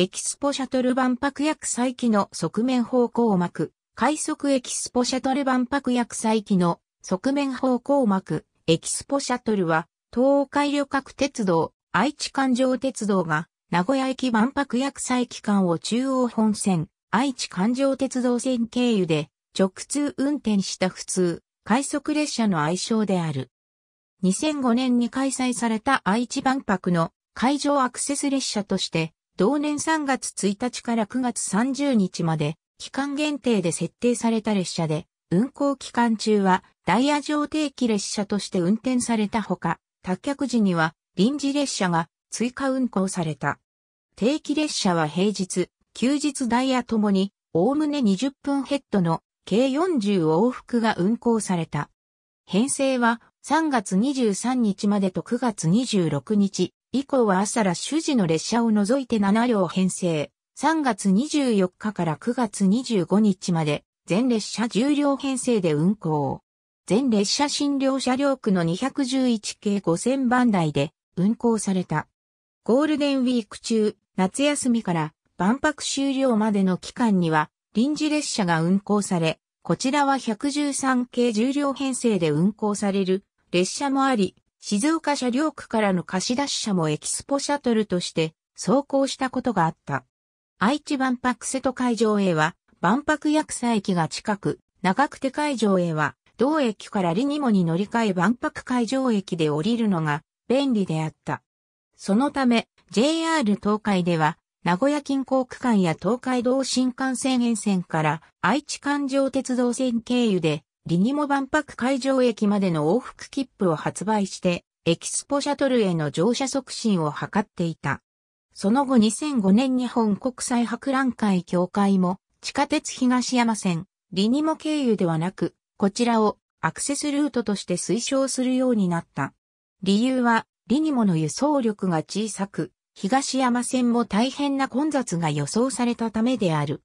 エキスポシャトル万博薬剤機の側面方向膜、快速エキスポシャトル万博薬剤機の側面方向膜、エキスポシャトルは、東海旅客鉄道、愛知環状鉄道が、名古屋駅万博薬剤機関を中央本線、愛知環状鉄道線経由で、直通運転した普通、快速列車の愛称である。2005年に開催された愛知万博の会場アクセス列車として、同年3月1日から9月30日まで、期間限定で設定された列車で、運行期間中はダイヤ上定期列車として運転されたほか、脱却時には臨時列車が追加運行された。定期列車は平日、休日ダイヤともに、おおむね20分ヘッドの計40往復が運行された。編成は3月23日までと9月26日、以降は朝ら主事の列車を除いて7両編成。3月24日から9月25日まで、全列車10両編成で運行。全列車診療車両区の211系5000番台で運行された。ゴールデンウィーク中、夏休みから万博終了までの期間には臨時列車が運行され、こちらは113系10両編成で運行される列車もあり、静岡車両区からの貸し出し車もエキスポシャトルとして走行したことがあった。愛知万博瀬戸会場へは、万博薬草駅が近く、長久手会場へは、同駅からリニモに乗り換え万博会場駅で降りるのが便利であった。そのため、JR 東海では、名古屋近郊区間や東海道新幹線沿線から愛知環状鉄道線経由でリニモ万博会場駅までの往復切符を発売して、エキスポシャトルへの乗車促進を図っていた。その後2005年日本国際博覧会協会も、地下鉄東山線、リニモ経由ではなく、こちらをアクセスルートとして推奨するようになった。理由は、リニモの輸送力が小さく、東山線も大変な混雑が予想されたためである。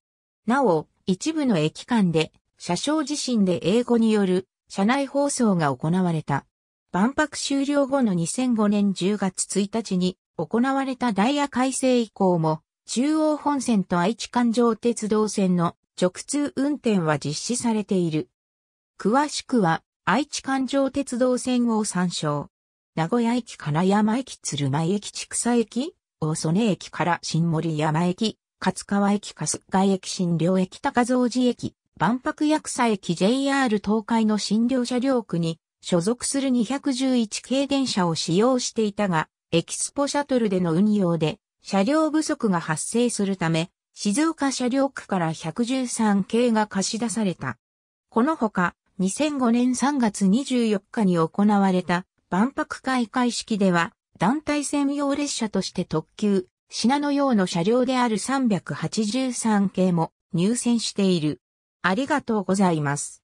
なお、一部の駅間で車掌自身で英語による車内放送が行われた。万博終了後の2005年10月1日に行われたダイヤ改正以降も、中央本線と愛知環状鉄道線の直通運転は実施されている。詳しくは、愛知環状鉄道線を参照。名古屋駅金山駅鶴舞駅畜産駅、大曽根駅から新森山駅、勝川駅春日井駅新陵駅高蔵寺駅、万博薬草駅 JR 東海の診療車両区に所属する211系電車を使用していたが、エキスポシャトルでの運用で車両不足が発生するため、静岡車両区から113系が貸し出された。このほか、2005年3月24日に行われた万博開会式では、団体専用列車として特急、品の用の車両である383系も入線している。ありがとうございます。